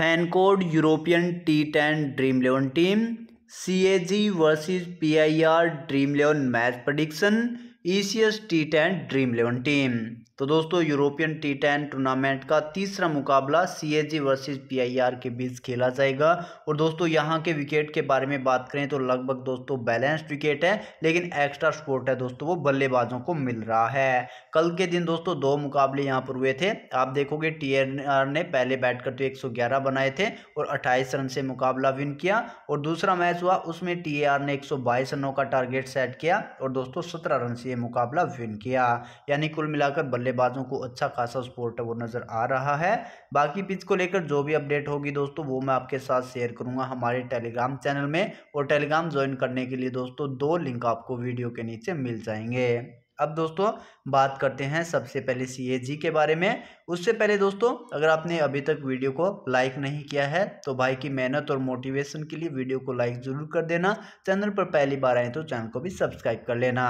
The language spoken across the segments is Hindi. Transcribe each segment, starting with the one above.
fan FanCode European T ten Dream Eleven team C A G versus P I R Dream Eleven match prediction E C S T ten Dream Eleven team तो दोस्तों यूरोपियन टी टेन टूर्नामेंट का तीसरा मुकाबला C H G versus P I R के बीच खेला जाएगा और दोस्तों यहाँ के विकेट के बारे में बात करें तो लगभग दोस्तों बैलेंस्ड विकेट है लेकिन एक्स्ट्रा स्पोर्ट है दोस्तों वो बल्लेबाजों को मिल रहा है कल के दिन दोस्तों दो मुकाबले यहाँ पर हुए थे आप देखोगे टी आर ने पहले बैट करते एक सौ ग्यारह बनाए थे और अट्ठाईस रन से मुकाबला विन किया और दूसरा मैच हुआ उसमें टी आर ने एक सौ बाईस रनों का टारगेट सेट किया और दोस्तों सत्रह रन से ये मुकाबला विन किया यानी कुल मिलाकर बल्लेबाजों को अच्छा खासा सपोर्ट वो नज़र आ रहा है बाकी पिच को लेकर जो भी अपडेट होगी दोस्तों वो मैं आपके साथ शेयर करूंगा हमारे टेलीग्राम चैनल में और टेलीग्राम ज्वाइन करने के लिए दोस्तों दो लिंक आपको वीडियो के नीचे मिल जाएंगे अब दोस्तों बात करते हैं सबसे पहले सी के बारे में उससे पहले दोस्तों अगर आपने अभी तक वीडियो को लाइक नहीं किया है तो भाई की मेहनत और मोटिवेशन के लिए वीडियो को लाइक ज़रूर कर देना चैनल पर पहली बार आए तो चैनल को भी सब्सक्राइब कर लेना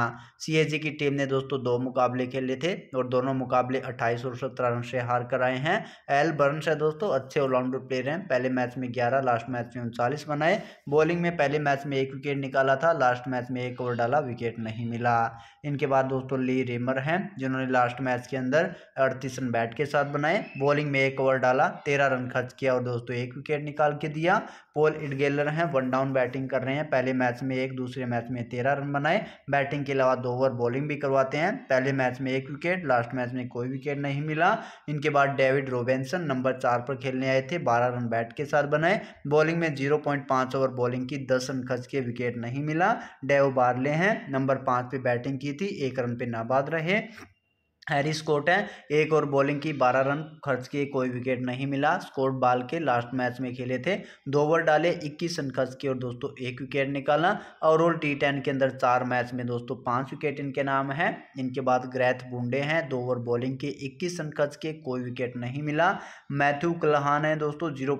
सी की टीम ने दोस्तों दो मुकाबले खेले थे और दोनों मुकाबले अट्ठाईस और सत्रह रन से हार कर आए हैं एल बर्नस है दोस्तों अच्छे ऑलराउंडर प्लेयर हैं पहले मैच में ग्यारह लास्ट मैच में उनचालीस बनाए बॉलिंग में पहले मैच में एक विकेट निकाला था लास्ट मैच में एक ओवर डाला विकेट नहीं मिला इनके बाद दोस्तों ली रेमर हैं जिन्होंने लास्ट मैच के अंदर अड़तीस रन बैट के साथ बनाए बॉलिंग में एक ओवर डाला तेरह रन खर्च किया और दोस्तों एक विकेट निकाल के दिया पोल इडगेलर हैं वन डाउन बैटिंग कर रहे हैं पहले मैच में एक दूसरे मैच में तेरह रन बनाए बैटिंग के अलावा दो ओवर बॉलिंग भी करवाते हैं पहले मैच में एक विकेट लास्ट मैच में कोई विकेट नहीं मिला इनके बाद डेविड रोबेंसन नंबर चार पर खेलने आए थे बारह रन बैट के साथ बनाए बॉलिंग में जीरो पॉइंट पाँच ओवर बॉलिंग की दस रन खर्च के विकेट नहीं मिला डेव बारले हैं नंबर पाँच पे बैटिंग की थी एक रन पर नाबाद रहे हैरी कोट है एक और बॉलिंग की बारह रन खर्च किए कोई विकेट नहीं मिला स्कोट बाल के लास्ट मैच में खेले थे दो ओवर डाले इक्कीस रन खर्च किए और दोस्तों एक विकेट निकाला ओवरऑल टी टेन के अंदर चार मैच में दोस्तों पांच विकेट इनके नाम है इनके बाद ग्रैथ बुंडे हैं दो ओवर बॉलिंग के इक्कीस रन खर्च किए कोई विकेट नहीं मिला मैथ्यू कलहान है दोस्तों जीरो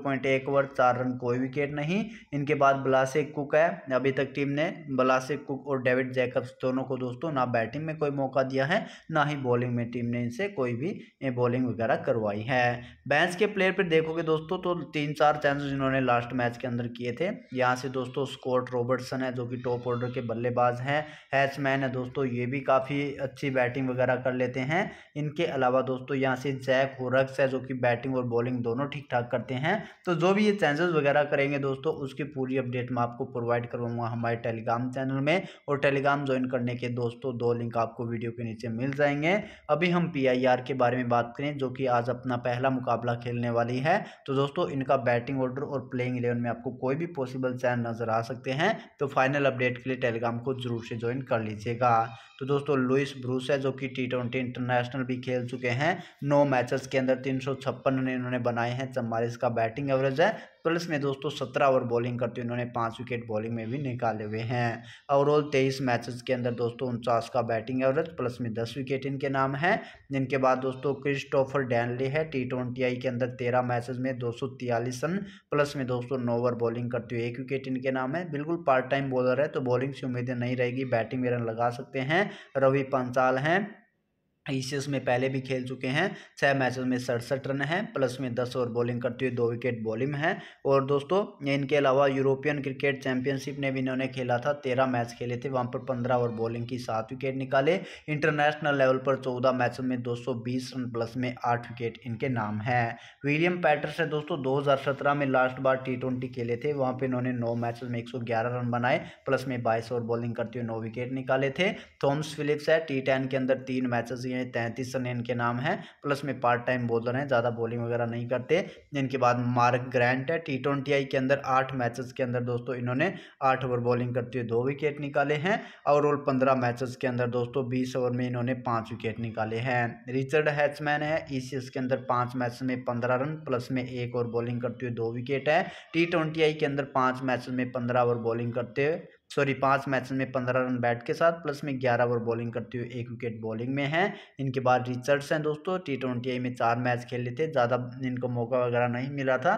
ओवर चार रन कोई विकेट नहीं इनके बाद बलासे कुक है अभी तक टीम ने बलासे कुक और डेविड जैकब्स दोनों को दोस्तों ना बैटिंग में कोई मौका दिया है ना ही बॉलिंग बॉलिंग में टीम ने इनसे कोई भी बॉलिंग वगैरह करवाई है बैंस के प्लेयर पर देखोगे दोस्तों तो तीन चार चांसेस इन्होंने लास्ट मैच के अंदर किए थे यहाँ से दोस्तों स्कॉट रॉबर्टसन है जो कि टॉप ऑर्डर के बल्लेबाज हैं हैचमैन है दोस्तों ये भी काफ़ी अच्छी बैटिंग वगैरह कर लेते हैं इनके अलावा दोस्तों यहाँ से जैक होरक्स है जो कि बैटिंग और बॉलिंग दोनों ठीक ठाक करते हैं तो जो भी ये चांसेस वगैरह करेंगे दोस्तों उसकी पूरी अपडेट मैं आपको प्रोवाइड करवाऊंगा हमारे टेलीग्राम चैनल में और टेलीग्राम ज्वाइन करने के दोस्तों दो लिंक आपको वीडियो के नीचे मिल जाएंगे अभी हम पीआईआर के बारे में बात करें जो कि आज अपना पहला मुकाबला खेलने वाली है तो दोस्तों इनका बैटिंग ऑर्डर और प्लेइंग इलेवन में आपको कोई भी पॉसिबल चैन नज़र आ सकते हैं तो फाइनल अपडेट के लिए टेलीग्राम को जरूर से ज्वाइन कर लीजिएगा तो दोस्तों लुइस ब्रूस है जो कि टी ट्वेंटी इंटरनेशनल भी खेल चुके हैं नौ मैचेस के अंदर तीन सौ छप्पन रन इन्होंने बनाए हैं चम्बालीस का बैटिंग एवरेज है प्लस में दोस्तों सत्रह ओवर बॉलिंग करते हुए इन्होंने पाँच विकेट बॉलिंग में भी निकाले हुए हैं ओवरऑल तेईस मैचेस के अंदर दोस्तों उनचास का बैटिंग एवरेज प्लस में दस विकेट इनके नाम हैं जिनके बाद दोस्तों क्रिस्टोफर डैनले है टी ट्वेंटी आई के अंदर तेरह मैचेस में दो सौ तियालीस रन प्लस में दोस्तों नौ ओवर बॉलिंग करते हुए एक विकेट इनके नाम है बिल्कुल पार्ट टाइम बॉलर है तो बॉलिंग से उम्मीदें नहीं रहेगी बैटिंग में रन लगा सकते हैं रवि पंचाल हैं एशियस में पहले भी खेल चुके हैं छः मैचेस में सड़सठ रन हैं प्लस में दस ओवर बॉलिंग करते हुए दो विकेट बॉलिंग हैं और दोस्तों इनके अलावा यूरोपियन क्रिकेट चैंपियनशिप ने भी इन्होंने खेला था तेरह मैच खेले थे वहाँ पर पंद्रह ओवर बॉलिंग की सात विकेट निकाले इंटरनेशनल लेवल पर चौदह मैचों में दो रन प्लस में आठ विकेट इनके नाम हैं विलियम पैटर्स है दोस्तों दो में लास्ट बार टी खेले थे वहाँ पर इन्होंने नौ मैच में एक रन बनाए प्लस में बाईस ओवर बॉलिंग करते हुए नौ विकेट निकाले थे थॉम्स फिलिप्स है टी के अंदर तीन मैचेज ये में तैंतीस रन इनके नाम है प्लस में पार्ट टाइम बॉलर हैं ज़्यादा बॉलिंग वगैरह नहीं करते इनके बाद मार्क ग्रैंट है टी ट्वेंटी आई के अंदर आठ मैचेस के अंदर दोस्तों इन्होंने आठ ओवर बॉलिंग करते हुए दो विकेट निकाले हैं और ओवर पंद्रह मैचेस के अंदर दोस्तों बीस ओवर में इन्होंने पाँच विकेट निकाले हैं रिचर्ड हैचमैन है ई e के अंदर पाँच मैच में पंद्रह रन प्लस में एक ओवर बॉलिंग करते हुए दो विकेट है टी के अंदर पाँच मैच में पंद्रह ओवर बॉलिंग करते हुए सॉरी पांच मैच में पंद्रह रन बैट के साथ प्लस में ग्यारह ओवर बॉलिंग करते हुए एक विकेट बॉलिंग में है इनके बाद रिचर्ड्स हैं दोस्तों टी ट्वेंटी में चार मैच खेले थे ज़्यादा इनको मौका वगैरह नहीं मिला था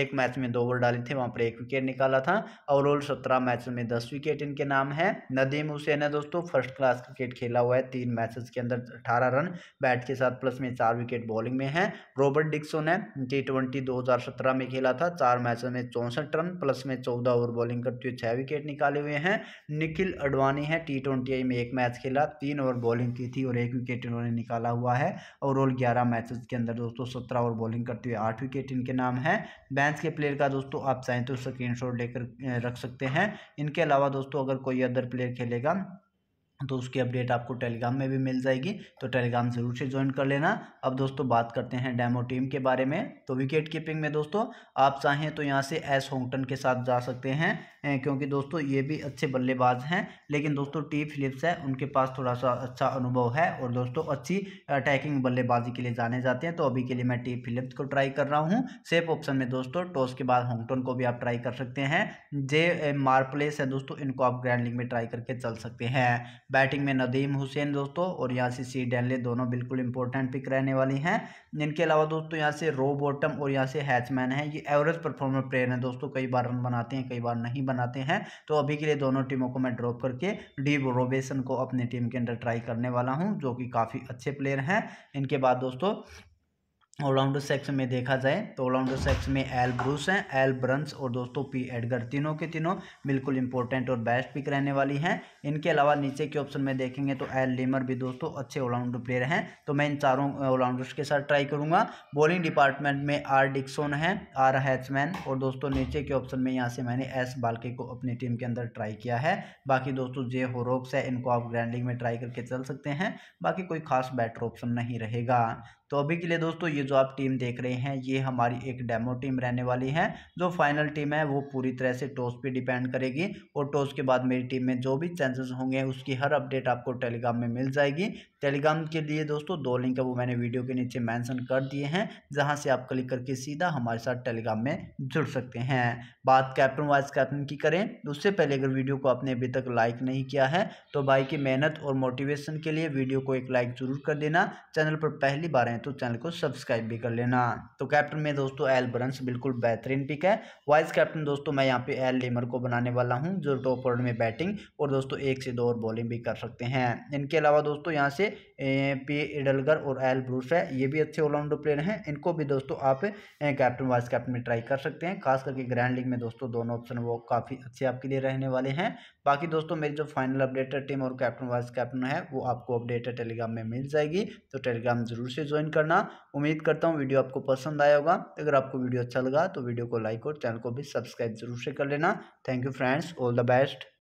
एक मैच में दो ओवर डाले थे वहाँ पर एक विकेट निकाला था ओवरऑल सत्रह मैच में दस विकेट इनके नाम है नदीम हुसैन है दोस्तों फर्स्ट क्लास क्रिकेट खेला हुआ है तीन मैच के अंदर अठारह रन बैट के साथ प्लस में चार विकेट बॉलिंग में है रॉबर्ट डिक्सन है टी ट्वेंटी दो हजार सत्रह में खेला था चार मैचों में चौंसठ रन प्लस में चौदह ओवर बॉलिंग करते हुए छः विकेट निकाले खड़े हुए हैं निखिल अडवाणी है टी ट्वेंटी में एक मैच खेला तीन ओवर बॉलिंग की थी और एक विकेट इन्होंने निकाला हुआ है और ओवरऑल ग्यारह मैचेस के अंदर दोस्तों सत्रह ओवर बॉलिंग करते हुए आठ विकेट इनके नाम है बैंस के प्लेयर का दोस्तों आप चाहें तो स्क्रीन लेकर रख सकते हैं इनके अलावा दोस्तों अगर कोई अदर प्लेयर खेलेगा तो उसकी अपडेट आपको टेलीग्राम में भी मिल जाएगी तो टेलीग्राम ज़रूर से ज्वाइन कर लेना अब दोस्तों बात करते हैं डेमो टीम के बारे में तो विकेट कीपिंग में दोस्तों आप चाहें तो यहाँ से एस होंगटन के साथ जा सकते हैं क्योंकि दोस्तों ये भी अच्छे बल्लेबाज हैं लेकिन दोस्तों टी फिलिप्स है उनके पास थोड़ा सा अच्छा अनुभव है और दोस्तों अच्छी अटैकिंग बल्लेबाजी के लिए जाने जाते हैं तो अभी के लिए मैं टी फिलिप्स को ट्राई कर रहा हूँ सेफ ऑप्शन में दोस्तों टॉस के बाद होंगटोन को भी आप ट्राई कर सकते हैं जे मार्पलेस है दोस्तों इनको आप ग्रैंड लीग में ट्राई करके चल सकते हैं बैटिंग में नदीम हुसैन दोस्तों और यहाँ से सी डैनले दोनों बिल्कुल इंपॉर्टेंट पिक रहने वाली हैं इनके अलावा दोस्तों यहाँ से रो बॉटम और यहाँ से हैचमैन है ये एवरेज परफॉर्मर प्लेयर हैं दोस्तों कई बार रन बनाते हैं कई बार नहीं बनाते हैं तो अभी के लिए दोनों टीमों को मैं ड्रॉप करके डी रोबेसन को अपनी टीम के अंदर ट्राई करने वाला हूँ जो कि काफ़ी अच्छे प्लेयर हैं इनके बाद दोस्तों ऑलराउंडर सेक्स में देखा जाए तो ऑलराउंडर सेक्स में एल ब्रूस हैं एल ब्रंस और दोस्तों पी एडगर तीनों के तीनों बिल्कुल इंपॉर्टेंट और बेस्ट पिक रहने वाली हैं इनके अलावा नीचे के ऑप्शन में देखेंगे तो एल लिमर भी दोस्तों अच्छे ऑलराउंडर प्लेयर हैं तो मैं इन चारों ऑलराउंडर्स के साथ ट्राई करूंगा बॉलिंग डिपार्टमेंट में आर डिक्सोन है आर हैचमैन और दोस्तों नीचे के ऑप्शन में यहाँ से मैंने एस बालके को अपनी टीम के अंदर ट्राई किया है बाकी दोस्तों जे होरोक्स है इनको आप ग्रैंडिंग में ट्राई करके चल सकते हैं बाकी कोई खास बेटर ऑप्शन नहीं रहेगा तो अभी के लिए दोस्तों ये जो आप टीम देख रहे हैं ये हमारी एक डेमो टीम रहने वाली है जो फाइनल टीम है वो पूरी तरह से टॉस पे डिपेंड करेगी और टॉस के बाद मेरी टीम में जो भी चांसेस होंगे उसकी हर अपडेट आपको टेलीग्राम में मिल जाएगी टेलीग्राम के लिए दोस्तों दो लिंक है वो मैंने वीडियो के नीचे मैंसन कर दिए हैं जहाँ से आप क्लिक करके सीधा हमारे साथ टेलीग्राम में जुड़ सकते हैं बात कैप्टन वाइस कैप्टन की करें उससे पहले अगर वीडियो को आपने अभी तक लाइक नहीं किया है तो भाई की मेहनत और मोटिवेशन के लिए वीडियो को एक लाइक जरूर कर देना चैनल पर पहली बार हैं हैं तो चैनल को सब्सक्राइब भी कर लेना तो कैप्टन में दोस्तों एल ब्रंस बिल्कुल बेहतरीन पिक है वाइस कैप्टन दोस्तों मैं यहाँ पे एल लेमर को बनाने वाला हूँ जो टॉप ऑर्डर में बैटिंग और दोस्तों एक से दो और बॉलिंग भी कर सकते हैं इनके अलावा दोस्तों यहाँ से पी इडलगर और एल ब्रूस है ये भी अच्छे ऑलराउंडर प्लेयर हैं इनको भी दोस्तों आप कैप्टन वाइस कैप्टन में ट्राई कर सकते हैं खास करके ग्रैंड लीग में दोस्तों दोनों ऑप्शन वो काफ़ी अच्छे आपके लिए रहने वाले हैं बाकी दोस्तों मेरी जो फाइनल अपडेटेड टीम और कैप्टन वाइस कैप्टन है वो आपको अपडेटेड टेलीग्राम में मिल जाएगी तो टेलीग्राम जरूर से ज्वाइन कमेंट करना उम्मीद करता हूँ वीडियो आपको पसंद आया होगा अगर आपको वीडियो अच्छा लगा तो वीडियो को लाइक और चैनल को भी सब्सक्राइब जरूर से कर लेना thank you friends all the best